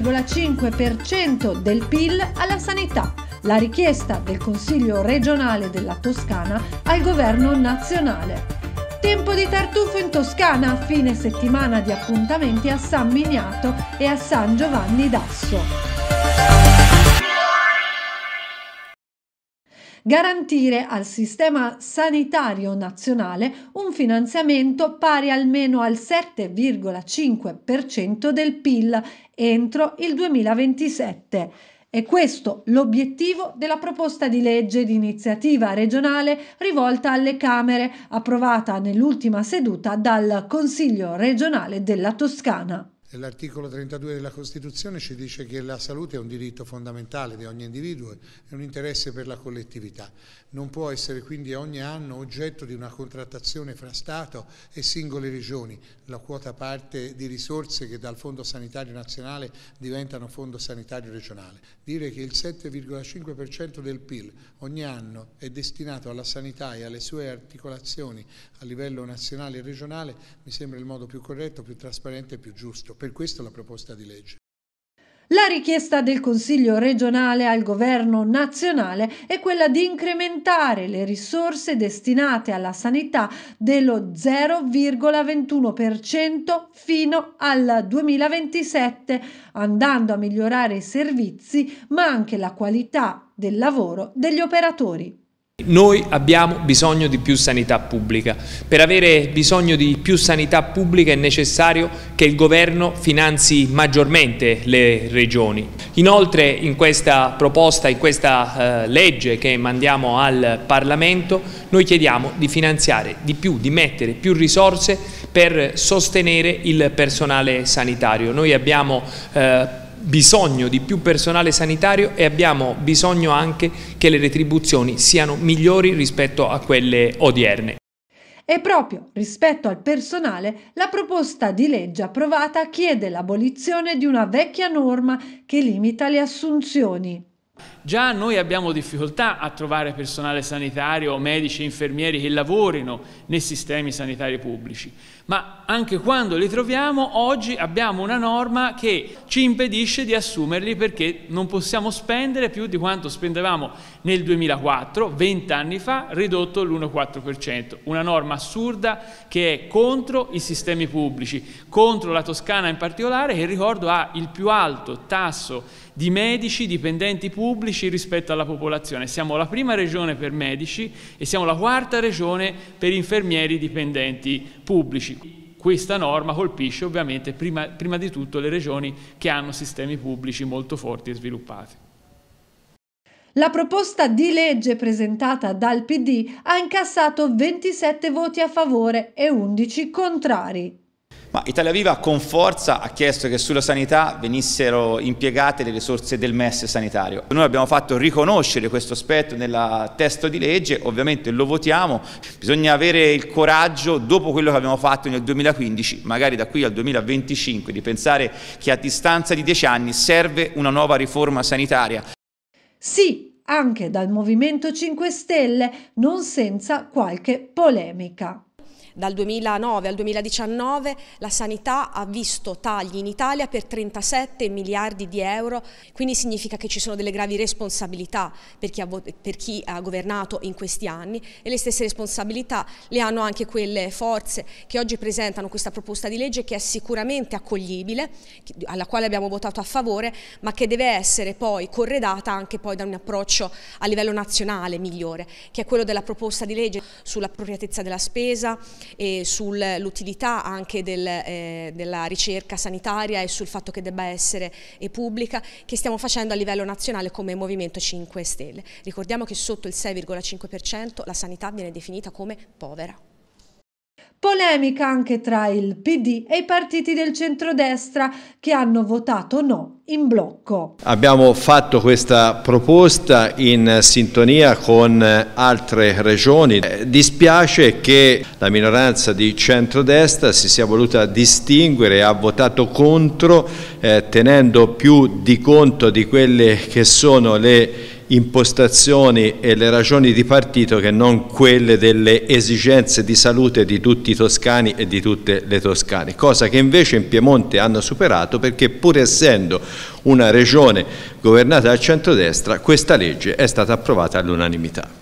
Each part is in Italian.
2,5% del PIL alla sanità, la richiesta del Consiglio regionale della Toscana al governo nazionale. Tempo di tartufo in Toscana, fine settimana di appuntamenti a San Miniato e a San Giovanni d'Asso. garantire al sistema sanitario nazionale un finanziamento pari almeno al 7,5% del PIL entro il 2027. È questo l'obiettivo della proposta di legge di iniziativa regionale rivolta alle Camere, approvata nell'ultima seduta dal Consiglio regionale della Toscana. L'articolo 32 della Costituzione ci dice che la salute è un diritto fondamentale di ogni individuo, è un interesse per la collettività. Non può essere quindi ogni anno oggetto di una contrattazione fra Stato e singole regioni, la quota parte di risorse che dal Fondo Sanitario Nazionale diventano Fondo Sanitario Regionale. Dire che il 7,5% del PIL ogni anno è destinato alla sanità e alle sue articolazioni a livello nazionale e regionale mi sembra il modo più corretto, più trasparente e più giusto. Per questo la proposta di legge. La richiesta del Consiglio regionale al governo nazionale è quella di incrementare le risorse destinate alla sanità dello 0,21% fino al 2027, andando a migliorare i servizi ma anche la qualità del lavoro degli operatori. Noi abbiamo bisogno di più sanità pubblica. Per avere bisogno di più sanità pubblica è necessario che il governo finanzi maggiormente le regioni. Inoltre in questa proposta, in questa eh, legge che mandiamo al Parlamento, noi chiediamo di finanziare di più, di mettere più risorse per sostenere il personale sanitario. Noi abbiamo eh, bisogno di più personale sanitario e abbiamo bisogno anche che le retribuzioni siano migliori rispetto a quelle odierne. E proprio rispetto al personale, la proposta di legge approvata chiede l'abolizione di una vecchia norma che limita le assunzioni. Già noi abbiamo difficoltà a trovare personale sanitario, medici, e infermieri che lavorino nei sistemi sanitari pubblici, ma anche quando li troviamo oggi abbiamo una norma che ci impedisce di assumerli perché non possiamo spendere più di quanto spendevamo nel 2004, 20 anni fa, ridotto l'1,4%. Una norma assurda che è contro i sistemi pubblici, contro la Toscana in particolare che ricordo ha il più alto tasso di medici, dipendenti pubblici rispetto alla popolazione. Siamo la prima regione per medici e siamo la quarta regione per infermieri dipendenti pubblici. Questa norma colpisce ovviamente prima, prima di tutto le regioni che hanno sistemi pubblici molto forti e sviluppati. La proposta di legge presentata dal PD ha incassato 27 voti a favore e 11 contrari. Ma Italia Viva con forza ha chiesto che sulla sanità venissero impiegate le risorse del MES sanitario. Noi abbiamo fatto riconoscere questo aspetto nel testo di legge, ovviamente lo votiamo, bisogna avere il coraggio, dopo quello che abbiamo fatto nel 2015, magari da qui al 2025, di pensare che a distanza di dieci anni serve una nuova riforma sanitaria. Sì, anche dal Movimento 5 Stelle, non senza qualche polemica. Dal 2009 al 2019 la sanità ha visto tagli in Italia per 37 miliardi di euro, quindi significa che ci sono delle gravi responsabilità per chi ha, per chi ha governato in questi anni e le stesse responsabilità le hanno anche quelle forze che oggi presentano questa proposta di legge che è sicuramente accoglibile, alla quale abbiamo votato a favore, ma che deve essere poi corredata anche poi da un approccio a livello nazionale migliore, che è quello della proposta di legge sull'appropriatezza della spesa, e sull'utilità anche del, eh, della ricerca sanitaria e sul fatto che debba essere eh, pubblica che stiamo facendo a livello nazionale come Movimento 5 Stelle. Ricordiamo che sotto il 6,5% la sanità viene definita come povera. Polemica anche tra il PD e i partiti del centrodestra che hanno votato no in blocco. Abbiamo fatto questa proposta in sintonia con altre regioni. Eh, dispiace che la minoranza di centrodestra si sia voluta distinguere, ha votato contro eh, tenendo più di conto di quelle che sono le impostazioni e le ragioni di partito che non quelle delle esigenze di salute di tutti i toscani e di tutte le toscane, cosa che invece in Piemonte hanno superato perché pur essendo una regione governata dal centrodestra questa legge è stata approvata all'unanimità.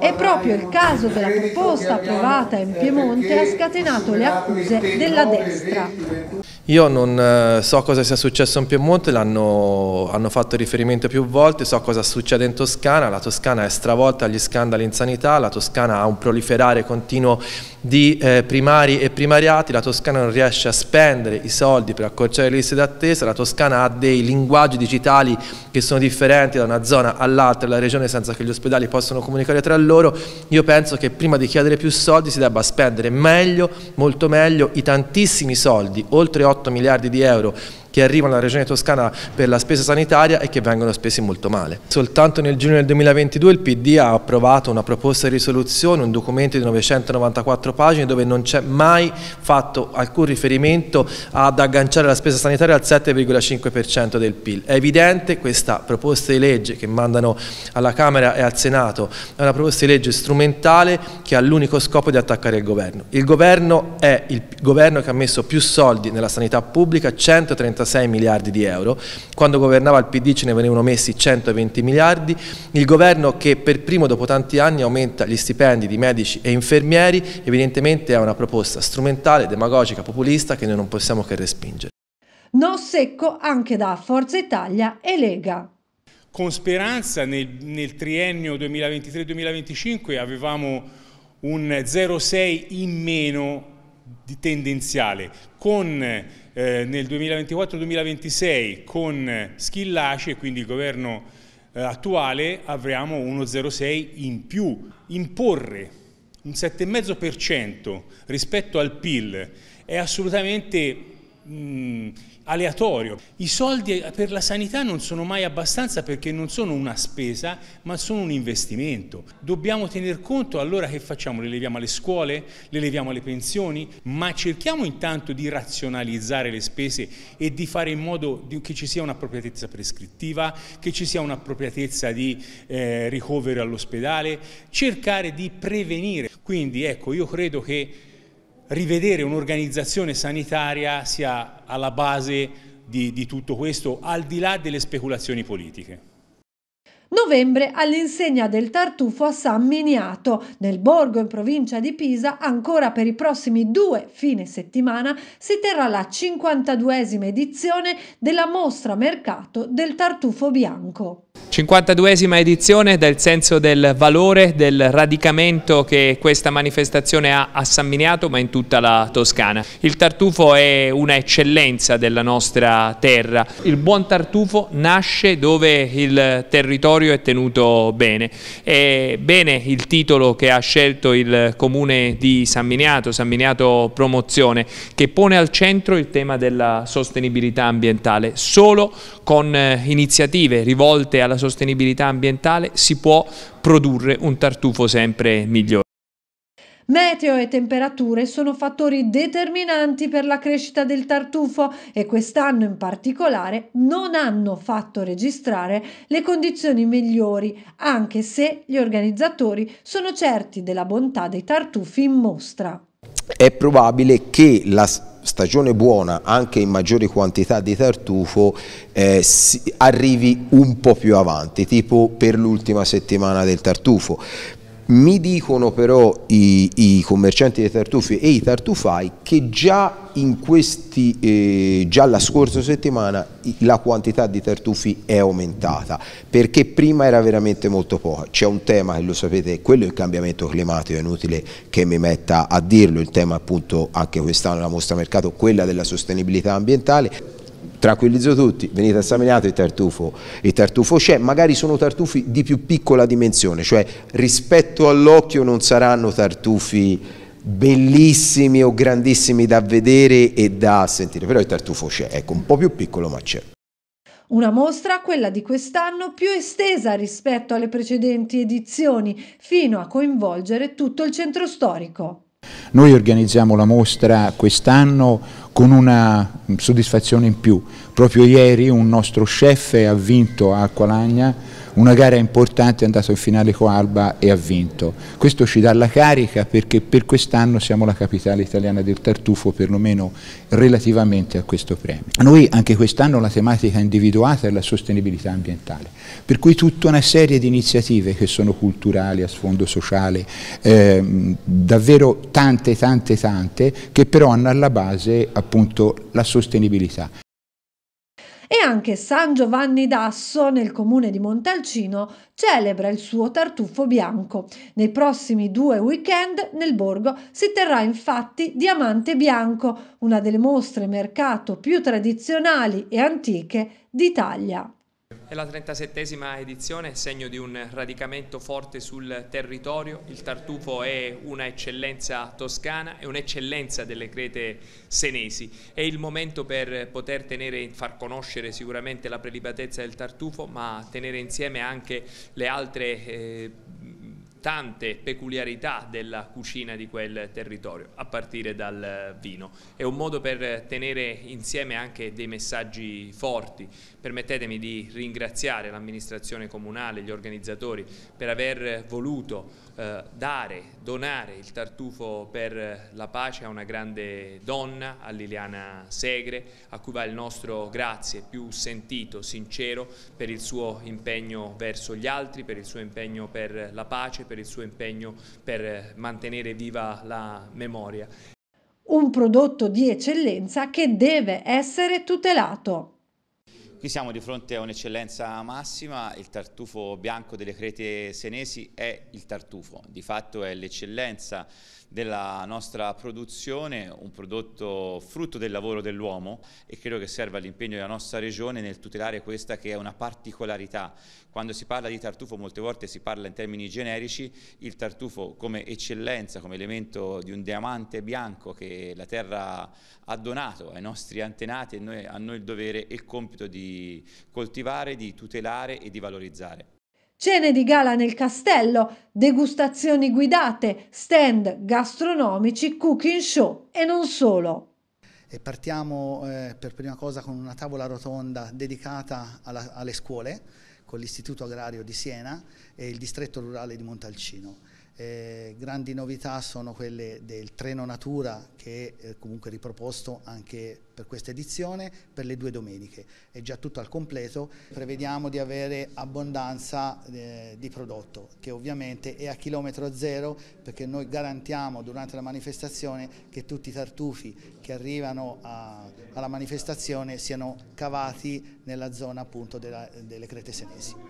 È proprio il caso della proposta approvata in Piemonte ha scatenato le accuse della destra. Io non eh, so cosa sia successo in Piemonte, l'hanno hanno fatto riferimento più volte, so cosa succede in Toscana, la Toscana è stravolta agli scandali in sanità, la Toscana ha un proliferare continuo di eh, primari e primariati, la Toscana non riesce a spendere i soldi per accorciare le liste d'attesa, la Toscana ha dei linguaggi digitali che sono differenti da una zona all'altra della regione senza che gli ospedali possano comunicare tra loro, io penso che prima di chiedere più soldi si debba spendere meglio, molto meglio, i tantissimi soldi, oltre 8 miliardi di euro che arrivano alla regione toscana per la spesa sanitaria e che vengono spesi molto male. Soltanto nel giugno del 2022 il PD ha approvato una proposta di risoluzione, un documento di 994 pagine dove non c'è mai fatto alcun riferimento ad agganciare la spesa sanitaria al 7,5% del PIL. È evidente questa proposta di legge che mandano alla Camera e al Senato è una proposta di legge strumentale che ha l'unico scopo di attaccare il governo. Il governo è il governo che ha messo più soldi nella sanità pubblica, 130 136 miliardi di euro, quando governava il PD ce ne venivano messi 120 miliardi, il governo che per primo dopo tanti anni aumenta gli stipendi di medici e infermieri evidentemente è una proposta strumentale, demagogica, populista che noi non possiamo che respingere. No secco anche da Forza Italia e Lega con speranza nel, nel triennio 2023-2025 avevamo un 0,6 in meno di tendenziale con, eh, nel 2024-2026 con Schillace, quindi il governo eh, attuale avremo uno 0,6 in più. Imporre un 7,5% rispetto al PIL è assolutamente mh, mm, aleatorio. I soldi per la sanità non sono mai abbastanza perché non sono una spesa ma sono un investimento. Dobbiamo tener conto allora che facciamo? Le leviamo alle scuole? Le leviamo alle pensioni? Ma cerchiamo intanto di razionalizzare le spese e di fare in modo che ci sia un'appropriatezza prescrittiva, che ci sia un'appropriatezza di eh, ricovero all'ospedale, cercare di prevenire. Quindi ecco, io credo che rivedere un'organizzazione sanitaria sia alla base di, di tutto questo, al di là delle speculazioni politiche. Novembre all'insegna del tartufo a San Miniato, nel borgo in provincia di Pisa, ancora per i prossimi due fine settimana si terrà la 52esima edizione della mostra mercato del tartufo bianco. 52esima edizione del senso del valore, del radicamento che questa manifestazione ha a San Miniato ma in tutta la Toscana. Il tartufo è una eccellenza della nostra terra, il buon tartufo nasce dove il territorio è tenuto bene. È bene il titolo che ha scelto il comune di San Miniato, San Miniato Promozione, che pone al centro il tema della sostenibilità ambientale, solo con eh, iniziative rivolte alla sostenibilità ambientale si può produrre un tartufo sempre migliore. Meteo e temperature sono fattori determinanti per la crescita del tartufo e quest'anno in particolare non hanno fatto registrare le condizioni migliori, anche se gli organizzatori sono certi della bontà dei tartufi in mostra. È probabile che la stagione buona anche in maggiori quantità di tartufo eh, arrivi un po' più avanti, tipo per l'ultima settimana del tartufo, mi dicono però i, i, commercianti dei tartufi e i tartufai che già, questi, eh, già la scorsa settimana la quantità di tartufi è aumentata perché prima era veramente molto poca. C'è un tema che lo sapete, quello è il cambiamento climatico, è inutile che mi metta a dirlo, il tema appunto anche quest'anno la mostra mercato, quella della sostenibilità ambientale tranquillizzo tutti, venite esaminati il tartufo, il tartufo c'è, magari sono tartufi di più piccola dimensione, cioè rispetto all'occhio non saranno tartufi bellissimi o grandissimi da vedere e da sentire, però il tartufo c'è, ecco, un po' più piccolo ma c'è. Una mostra, quella di quest'anno, più estesa rispetto alle precedenti edizioni, fino a coinvolgere tutto il centro storico. Noi organizziamo la mostra quest'anno con una soddisfazione in più. Proprio ieri un nostro chef ha vinto a Acqualagna una gara importante, è andato in finale con Alba e ha vinto. Questo ci dà la carica perché per quest'anno siamo la capitale italiana del tartufo, perlomeno relativamente a questo premio. Noi anche quest'anno la tematica individuata è la sostenibilità ambientale, per cui tutta una serie di iniziative che sono culturali, a sfondo sociale, ehm, davvero tante, tante, tante, che però hanno alla base appunto la sostenibilità e anche San Giovanni d'Asso nel comune di Montalcino celebra il suo tartufo bianco. Nei prossimi due weekend nel borgo si terrà infatti Diamante Bianco, una delle mostre mercato più tradizionali e antiche d'Italia. È la 37esima edizione, segno di un radicamento forte sul territorio. Il tartufo è una eccellenza toscana, è un'eccellenza delle crete senesi. È il momento per poter tenere, far conoscere sicuramente la prelibatezza del tartufo, ma tenere insieme anche le altre... Eh, tante peculiarità della cucina di quel territorio, a partire dal vino. È un modo per tenere insieme anche dei messaggi forti. Permettetemi di ringraziare l'amministrazione comunale, gli organizzatori per aver voluto eh, dare, donare il tartufo per la pace a una grande donna, a Liliana Segre, a cui va il nostro grazie più sentito, sincero, per il suo impegno verso gli altri, per il suo impegno per la pace, per il suo impegno per mantenere viva la memoria. Un prodotto di eccellenza che deve essere tutelato. Qui siamo di fronte a un'eccellenza massima, il tartufo bianco delle crete senesi è il tartufo, di fatto è l'eccellenza della nostra produzione, un prodotto frutto del lavoro dell'uomo e credo che serva l'impegno della nostra regione nel tutelare questa che è una particolarità. Quando si parla di tartufo molte volte si parla in termini generici, il tartufo come eccellenza, come elemento di un diamante bianco che la terra ha donato ai nostri antenati e noi, a noi il dovere e il compito di coltivare, di tutelare e di valorizzare. Cene di gala nel castello, degustazioni guidate, stand gastronomici, cooking show e non solo. E partiamo eh, per prima cosa con una tavola rotonda dedicata alla, alle scuole con l'Istituto Agrario di Siena e il distretto rurale di Montalcino. Eh, grandi novità sono quelle del treno natura che è eh, comunque riproposto anche per questa edizione per le due domeniche. È già tutto al completo, prevediamo di avere abbondanza eh, di prodotto che ovviamente è a chilometro zero perché noi garantiamo durante la manifestazione che tutti i tartufi che arrivano a, alla manifestazione siano cavati nella zona appunto della, delle crete senesi.